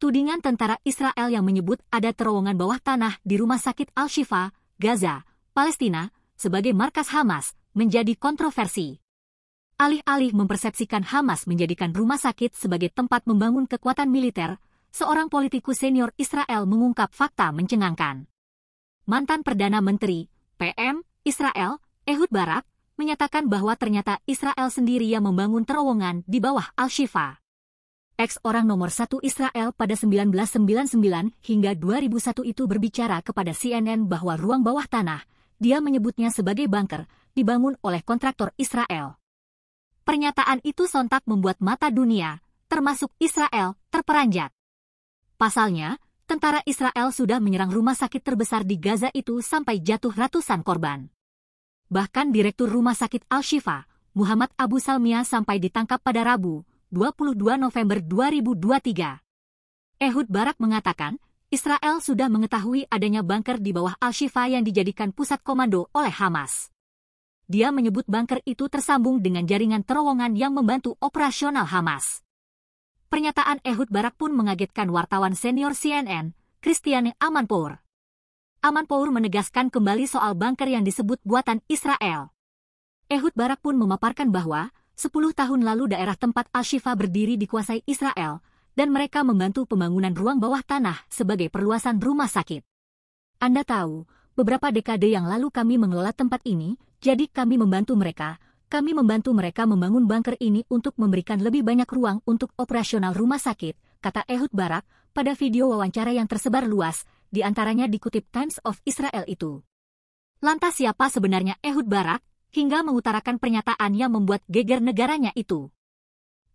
tudingan tentara Israel yang menyebut ada terowongan bawah tanah di rumah sakit Al-Shifa, Gaza, Palestina, sebagai markas Hamas, menjadi kontroversi. Alih-alih mempersepsikan Hamas menjadikan rumah sakit sebagai tempat membangun kekuatan militer, seorang politikus senior Israel mengungkap fakta mencengangkan. Mantan Perdana Menteri, PM, Israel, Ehud Barak, menyatakan bahwa ternyata Israel sendiri yang membangun terowongan di bawah Al-Shifa ex orang nomor satu Israel pada 1999 hingga 2001 itu berbicara kepada CNN bahwa ruang bawah tanah, dia menyebutnya sebagai bunker, dibangun oleh kontraktor Israel. Pernyataan itu sontak membuat mata dunia, termasuk Israel, terperanjat. Pasalnya, tentara Israel sudah menyerang rumah sakit terbesar di Gaza itu sampai jatuh ratusan korban. Bahkan Direktur Rumah Sakit Al-Shifa, Muhammad Abu Salmia sampai ditangkap pada Rabu, 22 November 2023. Ehud Barak mengatakan, Israel sudah mengetahui adanya bunker di bawah Al-Shifa yang dijadikan pusat komando oleh Hamas. Dia menyebut bunker itu tersambung dengan jaringan terowongan yang membantu operasional Hamas. Pernyataan Ehud Barak pun mengagetkan wartawan senior CNN, Christiane Amanpour. Amanpour menegaskan kembali soal bunker yang disebut buatan Israel. Ehud Barak pun memaparkan bahwa 10 tahun lalu daerah tempat Al-Shifa berdiri dikuasai Israel, dan mereka membantu pembangunan ruang bawah tanah sebagai perluasan rumah sakit. Anda tahu, beberapa dekade yang lalu kami mengelola tempat ini, jadi kami membantu mereka, kami membantu mereka membangun bunker ini untuk memberikan lebih banyak ruang untuk operasional rumah sakit, kata Ehud Barak pada video wawancara yang tersebar luas, diantaranya dikutip Times of Israel itu. Lantas siapa sebenarnya Ehud Barak? hingga mengutarakan pernyataan yang membuat geger negaranya itu.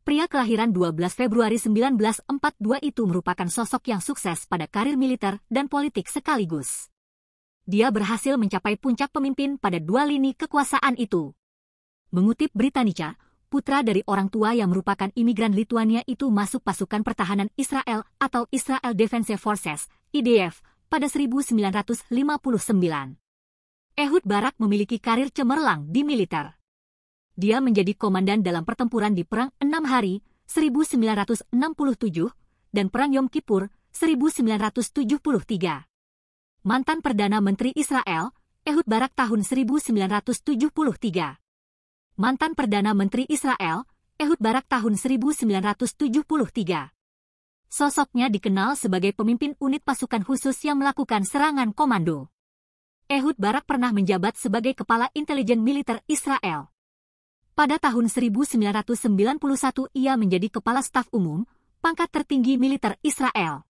Pria kelahiran 12 Februari 1942 itu merupakan sosok yang sukses pada karir militer dan politik sekaligus. Dia berhasil mencapai puncak pemimpin pada dua lini kekuasaan itu. Mengutip Britannica, putra dari orang tua yang merupakan imigran Lituania itu masuk pasukan pertahanan Israel atau Israel Defense Forces, IDF, pada 1959. Ehud Barak memiliki karir cemerlang di militer. Dia menjadi komandan dalam pertempuran di Perang Enam Hari 1967 dan Perang Yom Kippur 1973. Mantan Perdana Menteri Israel, Ehud Barak tahun 1973. Mantan Perdana Menteri Israel, Ehud Barak tahun 1973. Sosoknya dikenal sebagai pemimpin unit pasukan khusus yang melakukan serangan komando. Ehud Barak pernah menjabat sebagai kepala intelijen militer Israel. Pada tahun 1991 ia menjadi kepala staf umum, pangkat tertinggi militer Israel.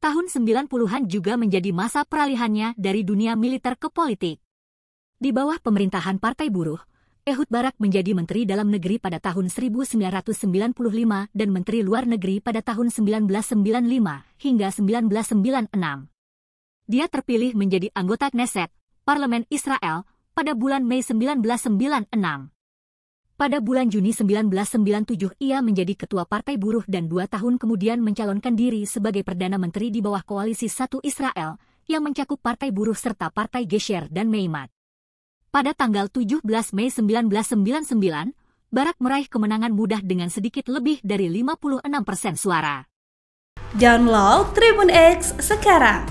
Tahun 90-an juga menjadi masa peralihannya dari dunia militer ke politik. Di bawah pemerintahan Partai Buruh, Ehud Barak menjadi Menteri Dalam Negeri pada tahun 1995 dan Menteri Luar Negeri pada tahun 1995 hingga 1996 dia terpilih menjadi anggota Knesset, Parlemen Israel, pada bulan Mei 1996. Pada bulan Juni 1997 ia menjadi ketua Partai Buruh dan dua tahun kemudian mencalonkan diri sebagai Perdana Menteri di bawah Koalisi Satu Israel, yang mencakup Partai Buruh serta Partai Gesher dan Meimat. Pada tanggal 17 Mei 1999, Barak meraih kemenangan mudah dengan sedikit lebih dari 56 persen suara. Download Tribun X sekarang